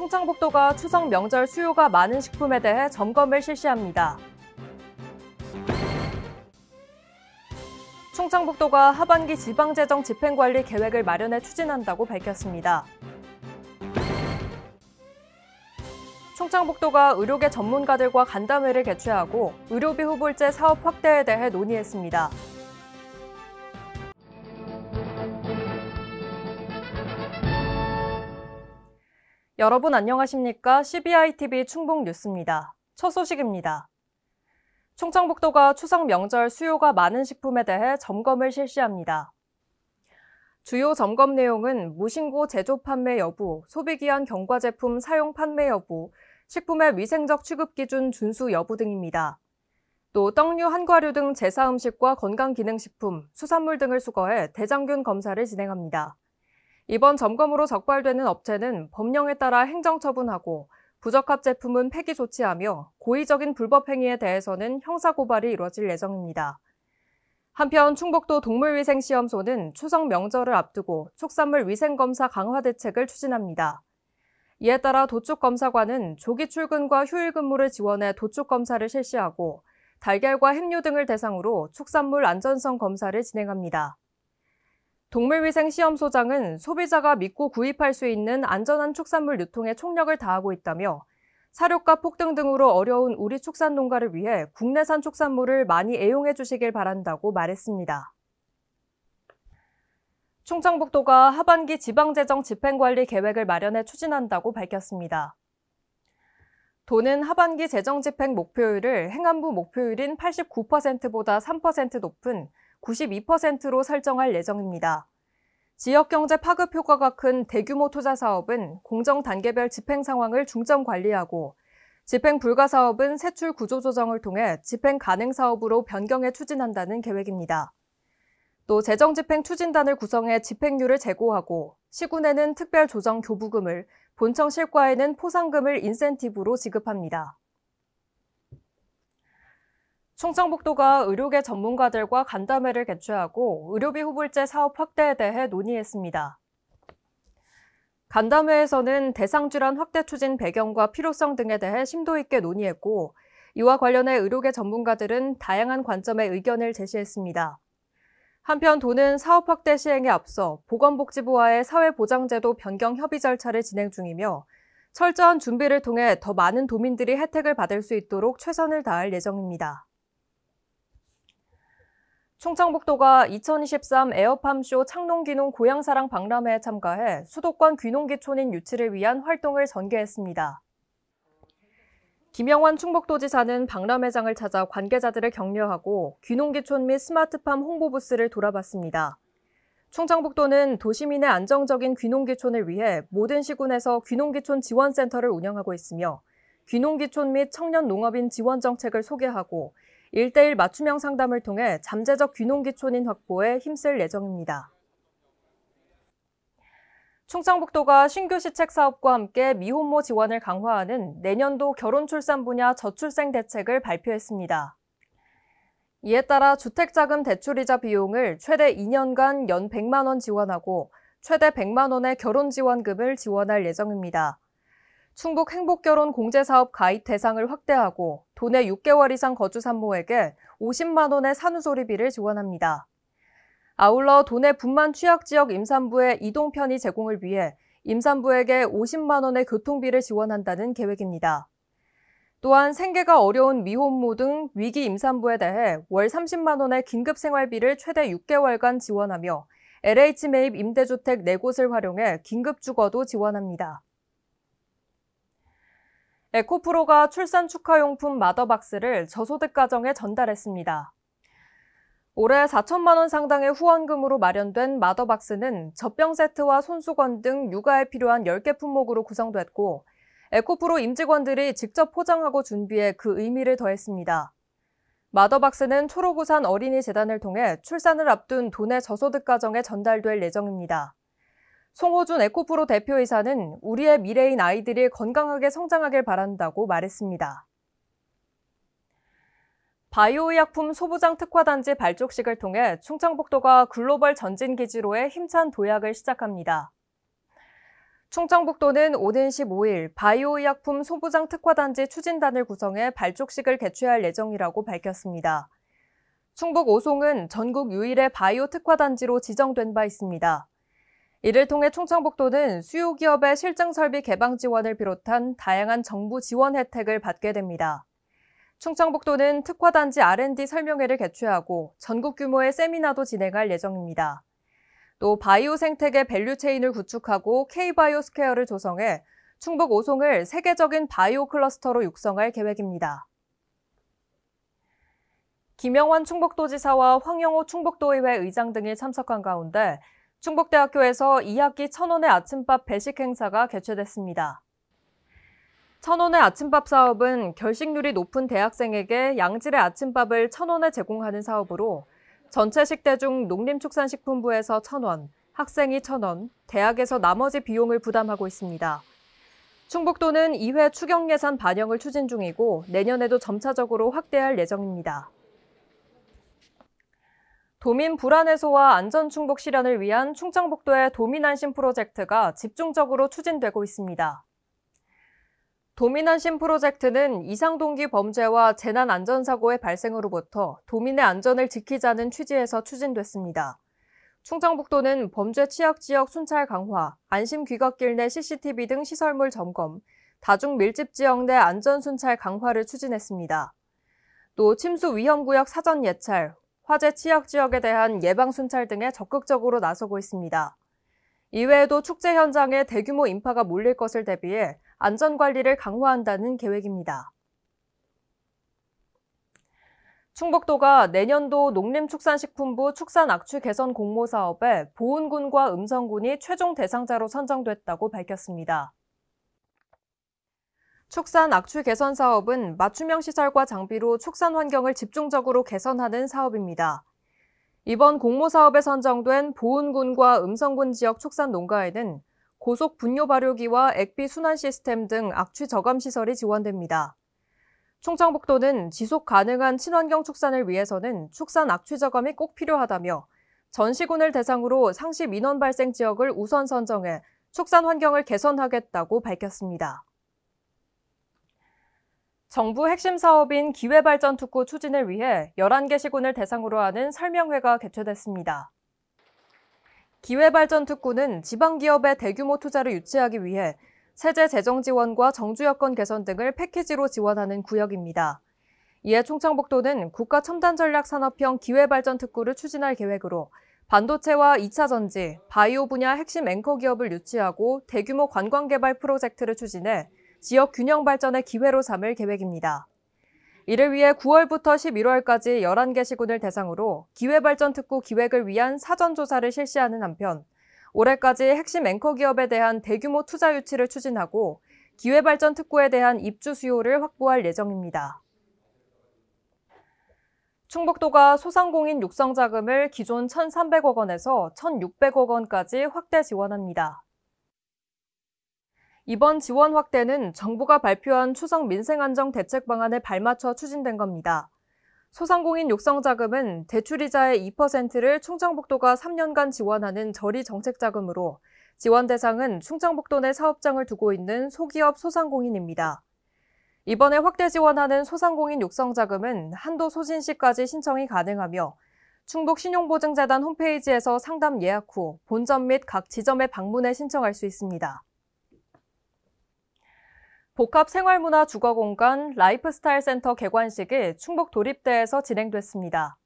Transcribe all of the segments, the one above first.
충청북도가 추석 명절 수요가 많은 식품에 대해 점검을 실시합니다. 충청북도가 하반기 지방재정 집행관리 계획을 마련해 추진한다고 밝혔습니다. 충청북도가 의료계 전문가들과 간담회를 개최하고 의료비 후불제 사업 확대에 대해 논의했습니다. 여러분 안녕하십니까? CBI TV 충북 뉴스입니다. 첫 소식입니다. 충청북도가 추석 명절 수요가 많은 식품에 대해 점검을 실시합니다. 주요 점검 내용은 무신고 제조 판매 여부, 소비기한 경과 제품 사용 판매 여부, 식품의 위생적 취급 기준 준수 여부 등입니다. 또 떡류, 한과류 등 제사 음식과 건강기능식품, 수산물 등을 수거해 대장균 검사를 진행합니다. 이번 점검으로 적발되는 업체는 법령에 따라 행정처분하고 부적합 제품은 폐기 조치하며 고의적인 불법 행위에 대해서는 형사고발이 이뤄질 예정입니다. 한편 충북도 동물위생시험소는 추석 명절을 앞두고 축산물 위생검사 강화 대책을 추진합니다. 이에 따라 도축검사관은 조기 출근과 휴일 근무를 지원해 도축검사를 실시하고 달걀과 햄류 등을 대상으로 축산물 안전성 검사를 진행합니다. 동물위생시험소장은 소비자가 믿고 구입할 수 있는 안전한 축산물 유통에 총력을 다하고 있다며 사료가 폭등 등으로 어려운 우리 축산 농가를 위해 국내산 축산물을 많이 애용해 주시길 바란다고 말했습니다. 충청북도가 하반기 지방재정 집행관리 계획을 마련해 추진한다고 밝혔습니다. 도는 하반기 재정 집행 목표율을 행안부 목표율인 89%보다 3% 높은 92%로 설정할 예정입니다. 지역 경제 파급 효과가 큰 대규모 투자 사업은 공정 단계별 집행 상황을 중점 관리하고 집행 불가 사업은 세출 구조 조정을 통해 집행 가능 사업으로 변경해 추진한다는 계획입니다. 또 재정 집행 추진단을 구성해 집행률을 제고하고 시군에는 특별 조정 교부금을 본청 실과에는 포상금을 인센티브로 지급합니다. 충청북도가 의료계 전문가들과 간담회를 개최하고 의료비 후불제 사업 확대에 대해 논의했습니다. 간담회에서는 대상 질환 확대 추진 배경과 필요성 등에 대해 심도 있게 논의했고 이와 관련해 의료계 전문가들은 다양한 관점의 의견을 제시했습니다. 한편 도는 사업 확대 시행에 앞서 보건복지부와의 사회보장제도 변경 협의 절차를 진행 중이며 철저한 준비를 통해 더 많은 도민들이 혜택을 받을 수 있도록 최선을 다할 예정입니다. 충청북도가 2023 에어팜쇼 창농귀농 고향사랑 박람회에 참가해 수도권 귀농귀촌인 유치를 위한 활동을 전개했습니다. 김영환 충북도지사는 박람회장을 찾아 관계자들을 격려하고 귀농귀촌 및 스마트팜 홍보 부스를 돌아봤습니다. 충청북도는 도시민의 안정적인 귀농귀촌을 위해 모든 시군에서 귀농귀촌 지원센터를 운영하고 있으며 귀농귀촌 및 청년 농업인 지원 정책을 소개하고 1대1 맞춤형 상담을 통해 잠재적 귀농기촌인 확보에 힘쓸 예정입니다. 충청북도가 신규 시책 사업과 함께 미혼모 지원을 강화하는 내년도 결혼 출산 분야 저출생 대책을 발표했습니다. 이에 따라 주택자금 대출이자 비용을 최대 2년간 연 100만 원 지원하고 최대 100만 원의 결혼 지원금을 지원할 예정입니다. 충북 행복결혼 공제사업 가입 대상을 확대하고 도내 6개월 이상 거주 산모에게 50만 원의 산후조리비를 지원합니다. 아울러 도내 분만 취약 지역 임산부의 이동 편의 제공을 위해 임산부에게 50만 원의 교통비를 지원한다는 계획입니다. 또한 생계가 어려운 미혼모 등 위기 임산부에 대해 월 30만 원의 긴급 생활비를 최대 6개월간 지원하며 LH 매입 임대주택 4곳을 활용해 긴급 주거도 지원합니다. 에코프로가 출산 축하용품 마더박스를 저소득 가정에 전달했습니다. 올해 4천만 원 상당의 후원금으로 마련된 마더박스는 젖병 세트와 손수건 등 육아에 필요한 10개 품목으로 구성됐고 에코프로 임직원들이 직접 포장하고 준비해 그 의미를 더했습니다. 마더박스는 초록우산 어린이 재단을 통해 출산을 앞둔 도내 저소득 가정에 전달될 예정입니다. 송호준 에코프로 대표이사는 우리의 미래인 아이들이 건강하게 성장하길 바란다고 말했습니다. 바이오의약품 소부장 특화단지 발족식을 통해 충청북도가 글로벌 전진기지로의 힘찬 도약을 시작합니다. 충청북도는 오는 15일 바이오의약품 소부장 특화단지 추진단을 구성해 발족식을 개최할 예정이라고 밝혔습니다. 충북 오송은 전국 유일의 바이오 특화단지로 지정된 바 있습니다. 이를 통해 충청북도는 수요기업의 실증설비 개방 지원을 비롯한 다양한 정부 지원 혜택을 받게 됩니다. 충청북도는 특화단지 R&D 설명회를 개최하고 전국 규모의 세미나도 진행할 예정입니다. 또 바이오 생태계 밸류체인을 구축하고 K바이오 스퀘어를 조성해 충북 오송을 세계적인 바이오 클러스터로 육성할 계획입니다. 김영환 충북도지사와 황영호 충북도의회 의장 등이 참석한 가운데 충북대학교에서 2학기 천원의 아침밥 배식 행사가 개최됐습니다. 천원의 아침밥 사업은 결식률이 높은 대학생에게 양질의 아침밥을 천원에 제공하는 사업으로 전체 식대 중 농림축산식품부에서 천원, 학생이 천원, 대학에서 나머지 비용을 부담하고 있습니다. 충북도는 2회 추경예산 반영을 추진 중이고 내년에도 점차적으로 확대할 예정입니다. 도민 불안 해소와 안전 충북 실현을 위한 충청북도의 도민 안심 프로젝트가 집중적으로 추진되고 있습니다. 도민 안심 프로젝트는 이상동기 범죄와 재난 안전사고의 발생으로부터 도민의 안전을 지키자는 취지에서 추진됐습니다. 충청북도는 범죄 취약 지역 순찰 강화, 안심 귀갓길 내 CCTV 등 시설물 점검, 다중 밀집 지역 내 안전 순찰 강화를 추진했습니다. 또 침수 위험 구역 사전 예찰, 화재 취약 지역에 대한 예방 순찰 등에 적극적으로 나서고 있습니다. 이외에도 축제 현장에 대규모 인파가 몰릴 것을 대비해 안전관리를 강화한다는 계획입니다. 충북도가 내년도 농림축산식품부 축산악취 개선 공모 사업에 보은군과 음성군이 최종 대상자로 선정됐다고 밝혔습니다. 축산 악취 개선 사업은 맞춤형 시설과 장비로 축산 환경을 집중적으로 개선하는 사업입니다. 이번 공모 사업에 선정된 보은군과 음성군 지역 축산 농가에는 고속 분뇨 발효기와 액비 순환 시스템 등 악취 저감 시설이 지원됩니다. 충청북도는 지속 가능한 친환경 축산을 위해서는 축산 악취 저감이 꼭 필요하다며 전시군을 대상으로 상시 민원 발생 지역을 우선 선정해 축산 환경을 개선하겠다고 밝혔습니다. 정부 핵심 사업인 기회발전 특구 추진을 위해 11개 시군을 대상으로 하는 설명회가 개최됐습니다. 기회발전 특구는 지방기업의 대규모 투자를 유치하기 위해 세제 재정 지원과 정주 여건 개선 등을 패키지로 지원하는 구역입니다. 이에 충청북도는 국가 첨단 전략 산업형 기회발전 특구를 추진할 계획으로 반도체와 2차 전지, 바이오 분야 핵심 앵커 기업을 유치하고 대규모 관광 개발 프로젝트를 추진해 지역 균형 발전의 기회로 삼을 계획입니다. 이를 위해 9월부터 11월까지 11개 시군을 대상으로 기회발전특구 기획을 위한 사전조사를 실시하는 한편 올해까지 핵심 앵커 기업에 대한 대규모 투자 유치를 추진하고 기회발전특구에 대한 입주 수요를 확보할 예정입니다. 충북도가 소상공인 육성 자금을 기존 1,300억 원에서 1,600억 원까지 확대 지원합니다. 이번 지원 확대는 정부가 발표한 추석 민생안정 대책 방안에 발맞춰 추진된 겁니다. 소상공인 육성자금은 대출이자의 2%를 충청북도가 3년간 지원하는 저리 정책자금으로 지원 대상은 충청북도 내 사업장을 두고 있는 소기업 소상공인입니다. 이번에 확대 지원하는 소상공인 육성자금은 한도 소진 시까지 신청이 가능하며 충북신용보증재단 홈페이지에서 상담 예약 후 본점 및 각지점에방문해 신청할 수 있습니다. 복합생활문화주거공간 라이프스타일센터 개관식이 충북 도립대에서 진행됐습니다.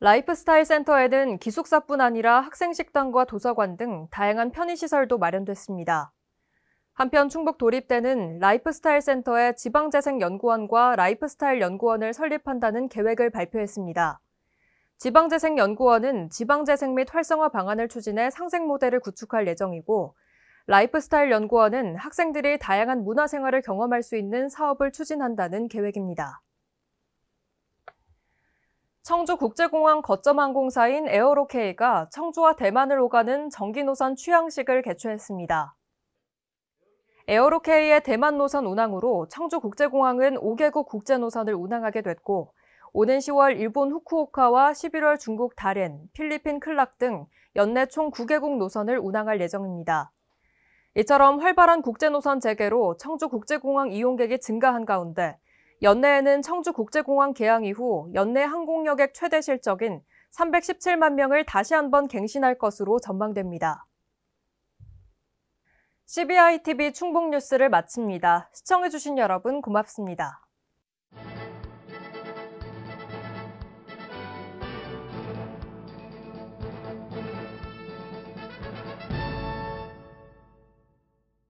라이프스타일센터에는 기숙사뿐 아니라 학생식당과 도서관 등 다양한 편의시설도 마련됐습니다. 한편 충북 도립대는 라이프스타일센터에 지방재생연구원과 라이프스타일연구원을 설립한다는 계획을 발표했습니다. 지방재생연구원은 지방재생 및 활성화 방안을 추진해 상생 모델을 구축할 예정이고 라이프스타일 연구원은 학생들이 다양한 문화생활을 경험할 수 있는 사업을 추진한다는 계획입니다. 청주국제공항 거점항공사인 에어로케이가 청주와 대만을 오가는 정기노선 취향식을 개최했습니다. 에어로케이의 대만 노선 운항으로 청주국제공항은 5개국 국제노선을 운항하게 됐고, 오는 10월 일본 후쿠오카와 11월 중국 다렌, 필리핀 클락 등 연내 총 9개국 노선을 운항할 예정입니다. 이처럼 활발한 국제노선 재개로 청주국제공항 이용객이 증가한 가운데 연내에는 청주국제공항 개항 이후 연내 항공여객 최대 실적인 317만 명을 다시 한번 갱신할 것으로 전망됩니다. CBI TV 충북 뉴스를 마칩니다. 시청해주신 여러분 고맙습니다.